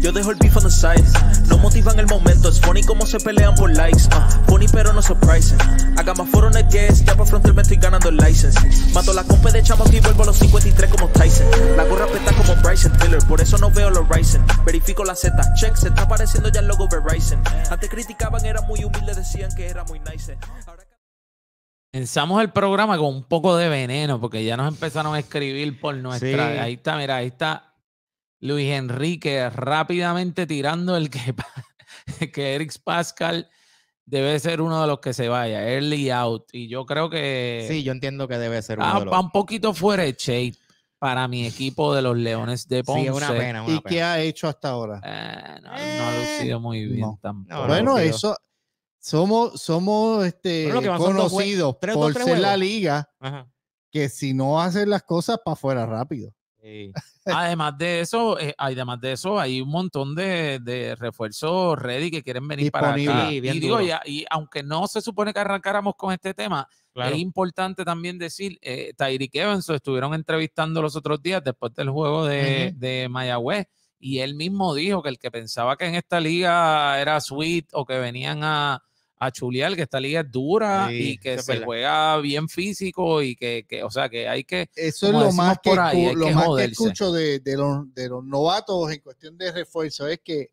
Yo dejo el beef on the side. No motivan el momento. Es funny como se pelean por likes. Pony, ah, funny pero no surprising. Acá más foro en el guest. Ya por frontal me estoy ganando el license. Mato la compa de chamos y vuelvo a los 53 como Tyson. La gorra peta como Bryson Tiller. Por eso no veo los Ryzen. Verifico la Z. Check. Se está apareciendo ya el logo Verizon. Antes criticaban, era muy humilde. Decían que era muy nice. Ahora el programa con un poco de veneno, porque ya nos empezaron a escribir por nuestra. Ahí está, mira, ahí está Luis Enrique rápidamente tirando el que, que Eric Pascal debe ser uno de los que se vaya, early out. Y yo creo que. Sí, yo entiendo que debe ser uno. un poquito fuera de shape para mi equipo de los Leones de Ponce. ¿Y qué ha hecho hasta ahora? Eh, no, ha eh, lucido muy bien bueno, eso. Somos, somos este, conocidos por ser la liga que si no hacen las cosas para afuera rápido. Sí. Además de eso, eh, además de eso, hay un montón de, refuerzos ready que quieren venir para acá. y, digo, y, aunque no se supone que arrancáramos con este tema, es importante también decir, eh, Tyreek Evans estuvieron entrevistando los otros días después del juego de, de Mayagüez y él mismo dijo que el que pensaba que en esta liga era Sweet o que venían a, a Chulial, que esta liga es dura y que se juega bien físico y que, que, o sea, que hay que... Eso es lo más que, lo escucho de, los, novatos en cuestión de refuerzo, es que,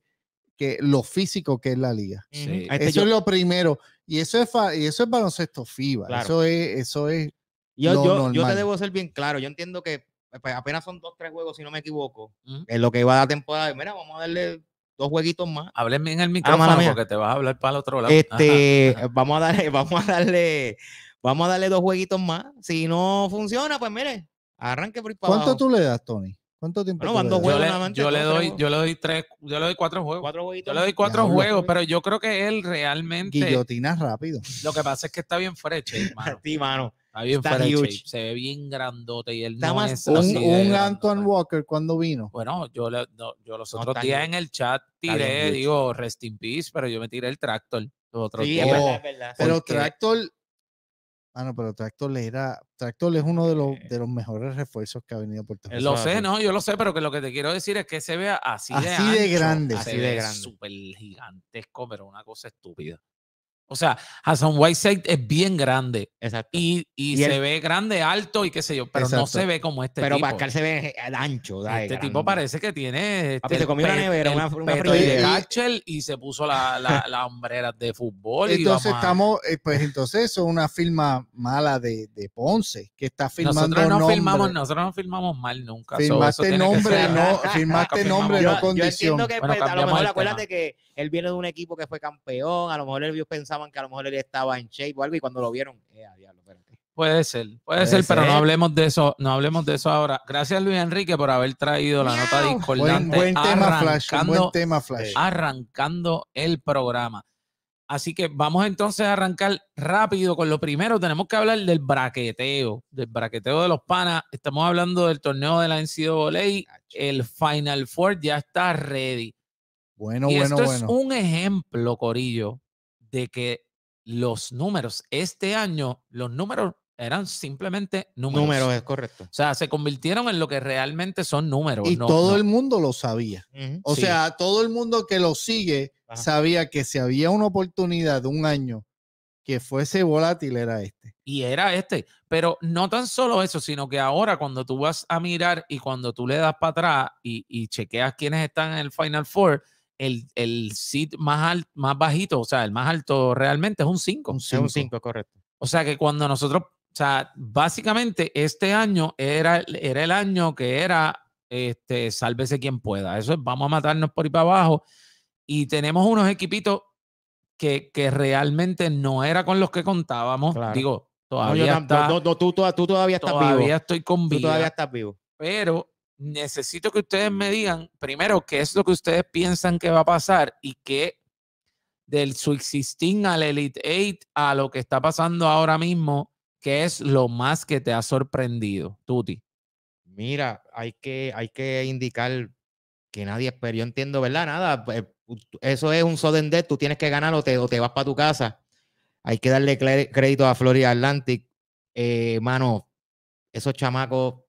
que lo físico que es la liga. Este eso es lo primero. Y eso es, y eso es baloncesto FIBA. Eso es... Eso es yo, yo te debo ser bien claro. Yo entiendo que pues, apenas son dos, tres juegos, si no me equivoco, en lo que va a la temporada. Mira, vamos a darle dos jueguitos más. Hábleme en el ah, micrófono porque te vas a hablar para el otro lado. Este, vamos a darle, vamos a darle, vamos a darle dos jueguitos más. Si no funciona, pues mire, arranque por ¿Cuánto tú le das, Tony? ¿Cuánto tiempo? Bueno, van dos juegos yo, le, doy, yo le doy tres, yo le doy cuatro juegos. ¿Cuatro yo le doy cuatro juegos, pero yo creo que él realmente. Guillotina rápido. Lo que pasa es que está bien fresco. hermano. mano bien Se ve bien grandote y él no es un, Walker cuando vino. Bueno, yo, yo los otros días en el chat tiré, digo, rest in peace, pero yo me tiré el Tractor. Pero Tractor, Ah, no, pero Tractor era. Tractor es uno de los, eh. de los mejores refuerzos que ha venido por Puerto Lo sé, no, yo lo sé, pero que lo que te quiero decir es que se vea así, de, grande. Así de grande. Súper gigantesco, pero una cosa estúpida. O sea, Hassan Whiteside es bien grande. Y, y, se ve grande, alto y qué sé yo, pero no se ve como este tipo. Pero Pascal se ve ancho. este tipo parece que tiene. Este, se comió una nevera, una, una de y, y se puso la, la, hombrera de fútbol. Entonces, estamos. Eh, pues entonces, eso es una firma mala de, de Ponce, que está filmando. Nosotros no, nombre. nosotros no filmamos mal nunca. Firmaste nombre, no, firmaste nombre, no condición. Yo pues, a lo mejor acuérdate que él viene de un equipo que fue campeón, a lo mejor él vio pensar que a lo mejor él estaba en shape o algo y cuando lo vieron, eh, Puede ser, puede, ser, pero no hablemos de eso, no hablemos de eso ahora. Gracias Luis Enrique por haber traído la nota discordante. Buen, buen tema Flash, buen tema Flash. Arrancando el programa. Así que vamos entonces a arrancar rápido con lo primero. Tenemos que hablar del braqueteo, del braqueteo de los panas. Estamos hablando del torneo de la NCAA. El Final Four ya está ready. Bueno, bueno, esto es un ejemplo, Corillo, de que los números, este año los números eran simplemente números. Números, es correcto. O sea, se convirtieron en lo que realmente son números. Y todo el mundo lo sabía. O sea, todo el mundo que lo sigue sabía que si había una oportunidad de un año que fuese volátil era este. Y era este. Pero no tan solo eso, sino que ahora cuando tú vas a mirar y cuando tú le das para atrás y, y chequeas quiénes están en el Final Four, el, el más, más bajito, o sea, el más alto realmente es un 5. Un 5. correcto. O sea que cuando nosotros, o sea, básicamente este año era, era el año que era, este, sálvese quien pueda. Eso es, vamos a matarnos por ir para abajo. Y tenemos unos equipitos que, que realmente no era con los que contábamos. Digo, todavía tú, todavía estás vivo. Todavía estoy con vida. Tú todavía estás vivo. Pero necesito que ustedes me digan primero qué es lo que ustedes piensan que va a pasar y qué del subsisting al Elite 8 a lo que está pasando ahora mismo, qué es lo más que te ha sorprendido, Tuti. Mira, hay que, hay que indicar que nadie pero pues, Yo entiendo, ¿verdad? Nada. Pues, eso es un sudden death. Tú tienes que ganar o te, te vas para tu casa. Hay que darle crédito a Florida Atlantic. Eh, mano, esos chamacos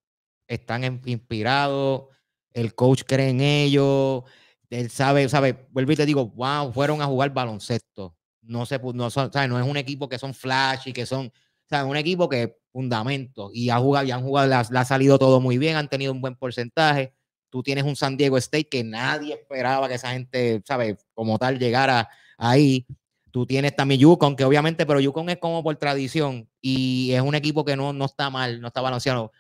están inspirados, el coach cree en ellos, él sabe, sabe, vuelvo y te digo, wow, fueron a jugar baloncesto. No, se, no, no es un equipo que son flash y que son, sabe, un equipo que es fundamento y ha jugado, ya han jugado, le ha salido todo muy bien, han tenido un buen porcentaje. Tú tienes un San Diego State que nadie esperaba que esa gente, ¿sabes? Como tal, llegara ahí. Tú tienes también Yukon, que obviamente, pero Yukon es como por tradición y es un equipo que no, no está mal, no está balanceado.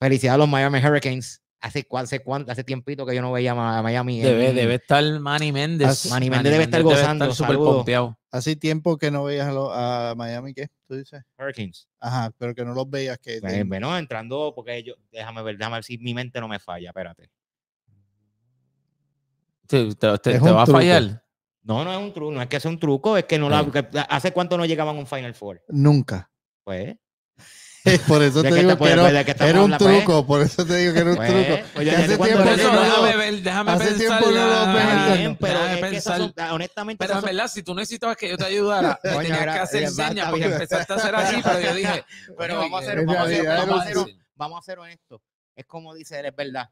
Felicidades a los Miami Hurricanes. Hace, hace, hace tiempito que yo no veía a Miami. Debe, debe estar Manny Méndez. Manny, debe estar gozando. Hace tiempo que no veías a, Miami, ¿qué? ¿Tú dices? Hurricanes. Ajá, pero que no los veías. que pues, Bueno, entrando, porque yo, déjame ver, déjame ver si mi mente no me falla, espérate. ¿Te, va a fallar? No, no es un truco, no es que sea un truco, es que no eh. ¿Hace cuánto no llegaban a un Final Four? Nunca. Pues por eso te digo que era, un pues, truco, por eso te digo que era un truco. hace tiempo déjame, hace tiempo no pero pensar. Ah, honestamente, pero en verdad, si tú necesitabas que yo te ayudara, tenías que hacer señas porque empezaste a hacer así, pero yo dije, pero vamos a hacer, vamos a ser honestos. Es como dice él, es verdad.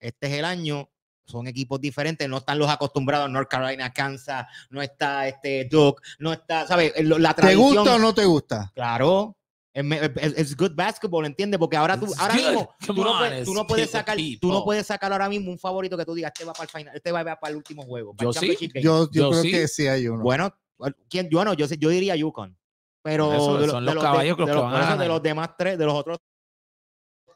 Este es el año son equipos diferentes, no están los acostumbrados, North Carolina, Kansas, no está este Duke, no está, ¿sabes? La tradición, ¿Te gusta o no te gusta? Claro, es good basketball, ¿entiendes? Porque ahora tú, mismo, tú no, puedes, sacar, ahora mismo un favorito que tú digas, este va para el final, este va para el último juego. Yo creo que sí hay uno. Bueno, yo no, yo, yo diría Yukon. Pero de, son los, caballos demás tres, de los otros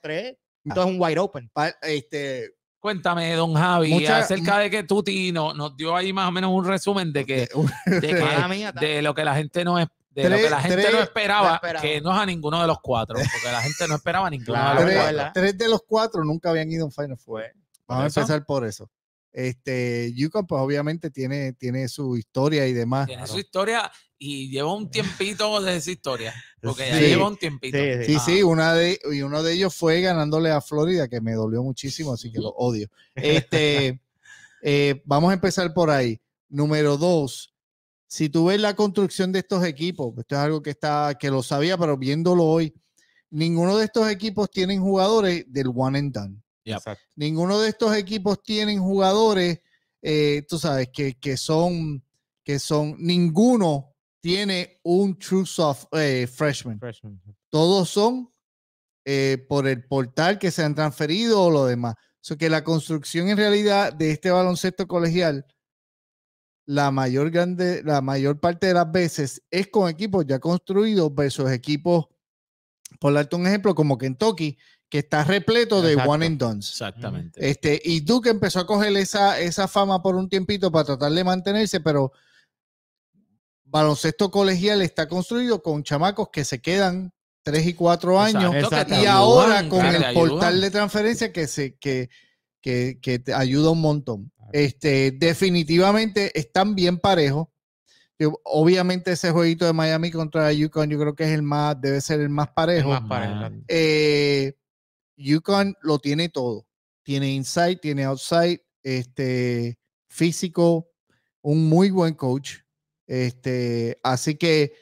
tres, ah. entonces es un wide open. este, Cuéntame, don Javi, acerca de que Tuti nos dio ahí más o menos un resumen de que, de, que, de, lo que la gente no, es, de lo que la gente no esperaba, que no es a ninguno de los cuatro, porque la gente no esperaba ni claro, tres, de los cuatro nunca habían ido a un Final fue Vamos a empezar por eso. Este, Yukon, pues obviamente tiene, tiene su historia y demás. Tiene su historia y lleva un tiempito de esa historia. Porque ya lleva un tiempito. Sí, sí, ah. una de, y uno de ellos fue ganándole a Florida, que me dolió muchísimo, así que lo odio. Este, eh, vamos a empezar por ahí. Número dos, si tú ves la construcción de estos equipos, esto es algo que, está, que lo sabía, pero viéndolo hoy, ninguno de estos equipos tienen jugadores del one and done. Ninguno de estos equipos tienen jugadores, eh, tú sabes, que, que, son, que son, ninguno tiene un true soft eh, freshman. Todos son eh, por el portal que se han transferido o lo demás. O so que la construcción en realidad de este baloncesto colegial la mayor, grande, la mayor parte de las veces es con equipos ya construidos versus equipos, por darte un ejemplo, como Kentucky, que está repleto de one and done. Exactamente. Este, y Duke empezó a coger esa, esa fama por un tiempito para tratar de mantenerse, pero baloncesto colegial está construido con chamacos que se quedan tres y cuatro años y ahora con el portal de transferencia que se que, que te ayuda un montón. Este, definitivamente están bien parejos. obviamente ese jueguito de Miami contra Yukon yo creo que es el más, debe ser el más parejo. Eh, UConn lo tiene todo. Tiene inside, tiene outside, este, físico, un muy buen coach. Este, así que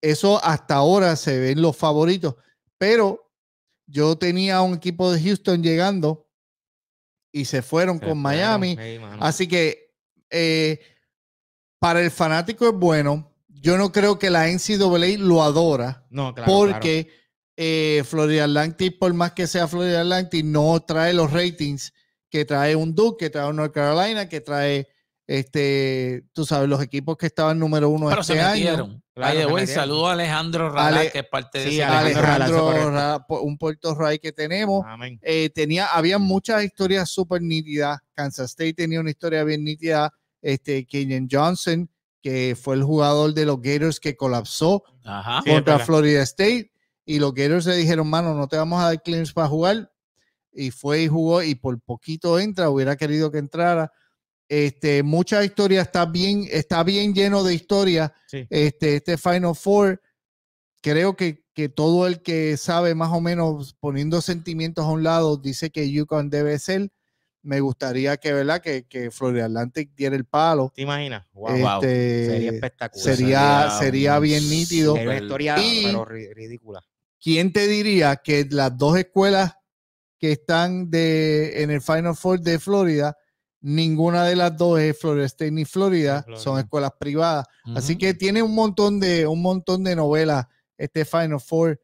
eso hasta ahora se ven los favoritos. Pero yo tenía un equipo de Houston llegando y se fueron con Miami. Así que eh, para el fanático es bueno. Yo no creo que la NCAA lo adora. Porque eh, Florida Atlantic, por más que sea Florida Atlantic, no trae los ratings que trae un Duke, que trae un North Carolina, que trae este, tú sabes, los equipos que estaban número uno Pero este año. Claro, saludo a Alejandro Rala que es parte de Alejandro un Puerto Ray que tenemos. Eh, tenía, había muchas historias súper nítidas. Kansas State tenía una historia bien nítida. Este, Kenyon Johnson, que fue el jugador de los Gators que colapsó contra Florida State. Y los Gators le dijeron, mano, no te vamos a dar claims para jugar. Y fue y jugó y por poquito entra, hubiera querido que entrara este, mucha historia está bien, está bien lleno de historia. Este, este Final Four, creo que, todo el que sabe más o menos poniendo sentimientos a un lado dice que Yukon debe ser. Me gustaría que, ¿verdad? Que, que Florida Atlantic diera el palo. ¿Te imaginas? Wow, este, Sería espectacular. Sería, sería, bien nítido. historia pero ridícula. ¿Quién te diría que las dos escuelas que están de, en el Final Four de Florida Ninguna de las dos es Florida State ni Florida, son escuelas privadas. Así que tiene un montón de, un montón de novelas. Este Final Four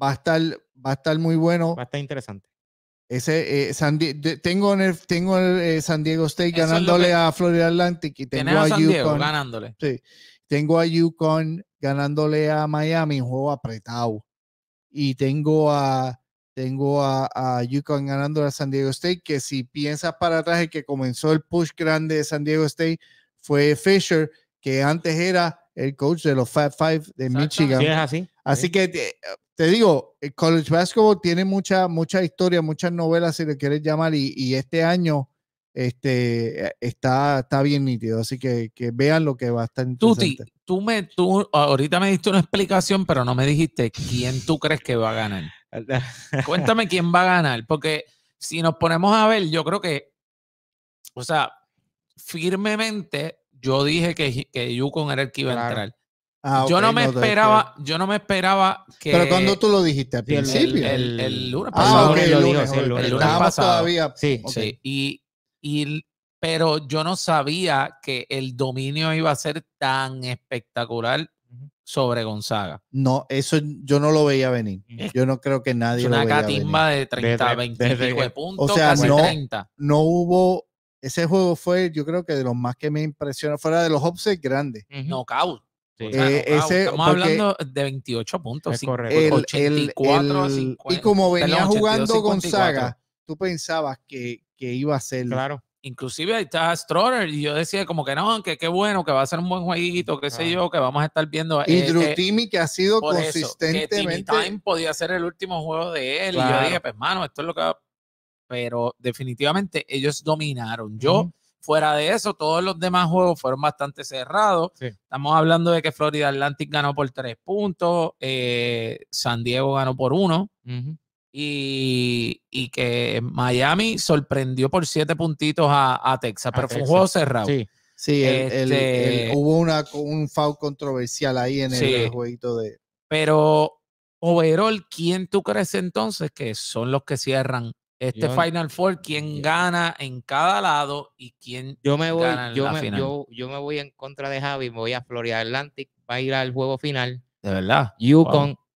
va a estar, va a estar muy bueno. Va a estar interesante. Ese, eh, tengo en el, tengo el, eh, San Diego State ganándole a Florida Atlantic y tengo a, San Diego, ganándole. tengo a UConn ganándole a Miami, un juego apretado. Y tengo a tengo a, Yukon ganando a San Diego State, que si piensas para atrás, el que comenzó el push grande de San Diego State fue Fisher, que antes era el coach de los Five Five de Michigan. así. que eh, te, digo, el college basketball tiene mucha, mucha historia, muchas novelas, si le quieres llamar, y este año este, eh, está, está bien nítido. Así que, vean lo que va a estar Tuti, tú, me, tú ahorita me diste una explicación, pero no me dijiste quién tú crees que va a ganar. Cuéntame quién va a ganar, porque si nos ponemos a ver, yo creo que, o sea, firmemente yo dije que, que Yukon era el que iba a entrar. Ah, yo no me esperaba, yo no me esperaba que. Pero cuando tú lo dijiste al principio. El, lunes pasado. Ah, el lunes, el lunes, pasado. todavía. Sí, sí. Y, y, pero yo no sabía que el dominio iba a ser tan espectacular sobre Gonzaga. No, eso yo no lo veía venir. Mm. Yo no creo que nadie una catimba de 30, de, puntos, o sea, no, No hubo ese juego fue, yo creo que de los más que me impresionó, fuera de los hopses grandes. No, eh, estamos hablando de 28 puntos, Y como venía jugando Gonzaga, tú pensabas que, que iba a ser. Claro. Inclusive ahí está Stroller y yo decía como que no, que qué bueno, que va a ser un buen jueguito, qué sé yo, que vamos a estar viendo. Y eh, eh, que ha sido por consistentemente. Time podía ser el último juego de él y yo dije, pues mano, esto es lo que va... Pero definitivamente ellos dominaron. Yo, fuera de eso, todos los demás juegos fueron bastante cerrados. Estamos hablando de que Florida Atlantic ganó por tres puntos, eh, San Diego ganó por uno. Y, que Miami sorprendió por siete puntitos a, Texas, pero fue un juego cerrado. Sí, este hubo una, un foul controversial ahí en el jueguito de. Pero, overall, ¿quién tú crees entonces que son los que cierran este Final Four? ¿Quién gana en cada lado y quién yo me voy, en yo me, voy en contra de Javi, me voy a Florida Atlantic, va a ir al juego final. De verdad. Yukon. Wow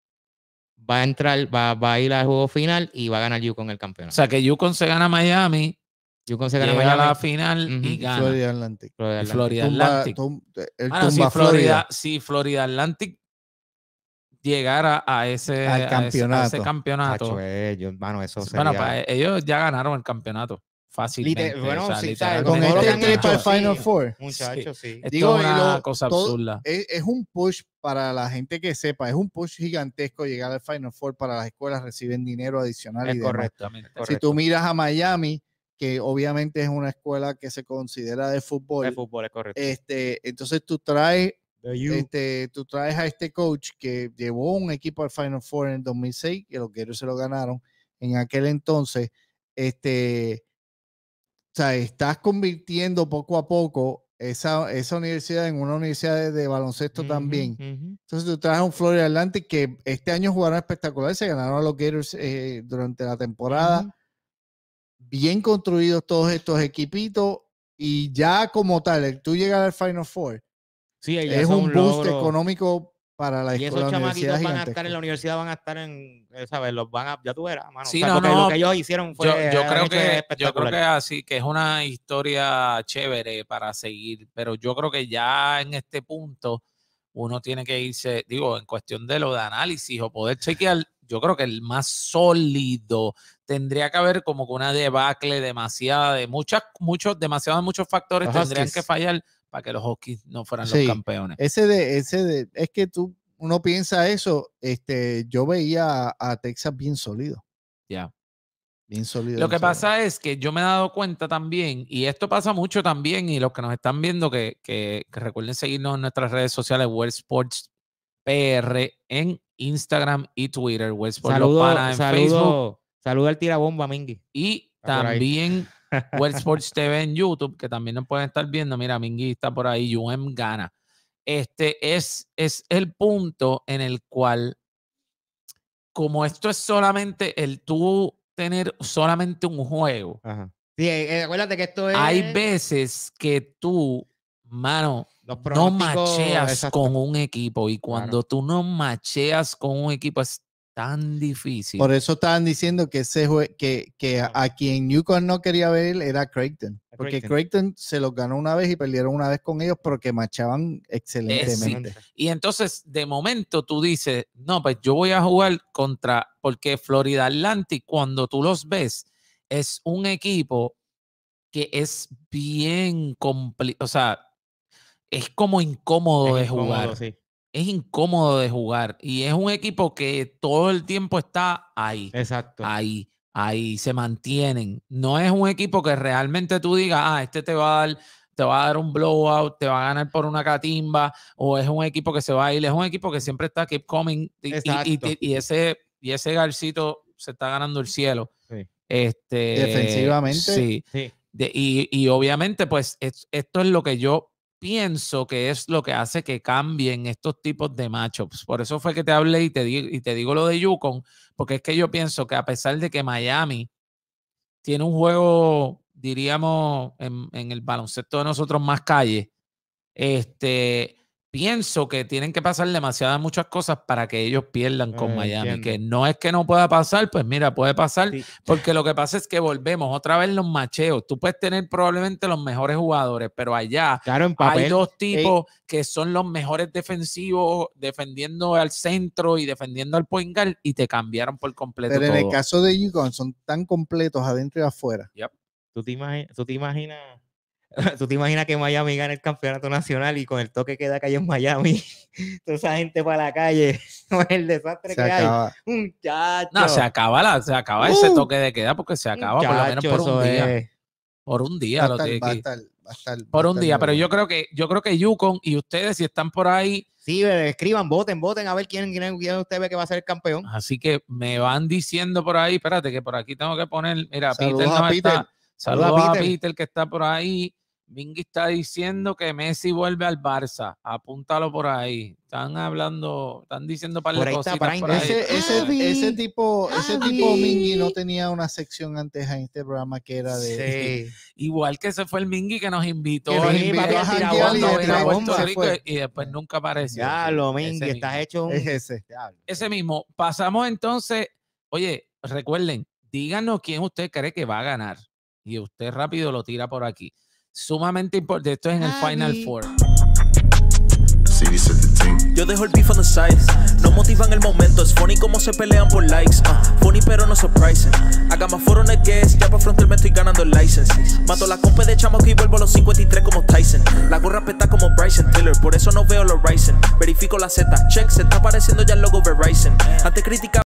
va a entrar, va, va a ir al juego final y va a ganar Yukon el campeonato. O sea que Yukon se gana Miami, Yukon se gana Miami. a la final y gana. Florida Atlantic. Florida, Atlantic. si Florida, Florida Atlantic llegara a ese, campeonato. Bueno, ellos ya ganaron el campeonato fácilmente. bueno, con este equipo al Final Four. Muchachos, sí. es una cosa absurda. E, es, un push para la gente que sepa, es un push gigantesco llegar al Final Four para las escuelas, reciben dinero adicional y correctamente, Si tú miras a Miami, que obviamente es una escuela que se considera de fútbol. fútbol, Este, entonces tú traes este, tú traes a este coach que llevó un equipo al Final Four en el 2006, que los Gators se lo ganaron en aquel entonces. Este, o sea, estás convirtiendo poco a poco esa, esa universidad en una universidad de, baloncesto también. Entonces tú traes un Florida Atlantic que este año jugaron espectacular, se ganaron a los Gators eh, durante la temporada. Bien construidos todos estos equipitos y ya como tal, tú llegas al Final Four. Sí, es un boost económico para la y Y esos chamaquitos van a estar en la universidad, van a estar en, eh, ¿sabes? Los van a, ya tú verás, Sí, no, no, lo que ellos hicieron fue. Yo, creo que, yo creo que así, que es una historia chévere para seguir, pero yo creo que ya en este punto uno tiene que irse, digo, en cuestión de lo de análisis o poder chequear, yo creo que el más sólido tendría que haber como que una debacle demasiada de muchas, muchos, demasiados, muchos factores tendrían que fallar para que los Huskies no fueran los campeones. Ese de, ese de, es que tú, uno piensa eso, este, yo veía a, Texas bien sólido. Ya. Bien sólido. Lo que pasa es que yo me he dado cuenta también, y esto pasa mucho también, y los que nos están viendo, que, recuerden seguirnos en nuestras redes sociales, World Sports PR, en Instagram y Twitter, World Sports saludo, en Facebook. Saludo al tirabomba, Mingui. Y también World Sports TV en YouTube, que también nos pueden estar viendo. Mira, Mingui está por ahí, UM gana. Este es, es el punto en el cual, como esto es solamente el tú tener solamente un juego. Eh, eh, acuérdate que esto Hay veces que tú, mano, no macheas con un equipo. Y cuando tú no macheas con un equipo, es tan difícil. Por eso estaban diciendo que, ese que, que a, quien Newcomb no quería ver era Creighton. Porque Creighton. se los ganó una vez y perdieron una vez con ellos porque marchaban excelentemente. Y entonces, de momento, tú dices, no, pues yo voy a jugar contra, porque Florida Atlantic, cuando tú los ves, es un equipo que es bien complicado, o sea, es como incómodo de jugar es incómodo de jugar y es un equipo que todo el tiempo está ahí. Exacto. Ahí, ahí, se mantienen. No es un equipo que realmente tú digas, ah, este te va a dar, te va a dar un blowout, te va a ganar por una catimba, o es un equipo que se va a ir. Es un equipo que siempre está keep coming y, ese, y ese Garcito se está ganando el cielo. Este, Defensivamente. Sí. y, obviamente, pues esto es lo que yo pienso que es lo que hace que cambien estos tipos de matchups. Por eso fue que te hablé y te, y te digo lo de Yukon, porque es que yo pienso que a pesar de que Miami tiene un juego, diríamos, en, en el baloncesto de nosotros más calle, este, pienso que tienen que pasar demasiadas muchas cosas para que ellos pierdan con eh, Miami. Que no es que no pueda pasar, pues mira, puede pasar, porque lo que pasa es que volvemos otra vez los macheos. Tú puedes tener probablemente los mejores jugadores, pero allá hay dos eh, tipos que son los mejores defensivos, defendiendo al centro y defendiendo al point y te cambiaron por completo. Pero en el caso de UConn son tan completos adentro y afuera. ya ¿Tú ¿Tú te imaginas? ¿Tú te imaginas que Miami gana el campeonato nacional y con el toque que da calle en Miami, toda esa gente para la calle, con pues el desastre que acaba. hay? chacho. No, se acaba, la, se acaba ese uh. toque de queda porque se acaba por lo menos por un día. Por un día Por un día, pero yo creo que yo creo que Yukon y ustedes si están por ahí Sí, escriban, voten, voten a ver quién, quién, usted ve que va a ser el campeón. Así que me van diciendo por ahí, espérate que por aquí tengo que poner, mira, Peter Saludos, a Peter que está por ahí. Mingui está diciendo mm. que Messi vuelve al Barça. Apúntalo por ahí. Están hablando, están diciendo para el ahí. Ese, ah, tipo, ese ah, tipo Mingui no tenía una sección antes en este programa que era de. Igual que ese fue el Mingui que nos invitó. y, después nunca apareció. Ya lo Mingui, estás hecho un. ese. Ese mismo. Pasamos entonces. Oye, recuerden, díganos quién usted cree que va a ganar. Y usted rápido lo tira por aquí sumamente importante. Esto es en el Final Four. Yo dejo el beef on the side. No motivan el momento. Es funny como se pelean por likes. Ah, funny pero no surprising. Haga más foro en guest. Ya para frontal me estoy ganando el license. Mato la compa de chamo y vuelvo a los 53 como Tyson. La gorra peta como Bryson Tiller. Por eso no veo los Ryzen. Verifico la Z. Check. Se está apareciendo ya el logo Verizon. Antes crítica.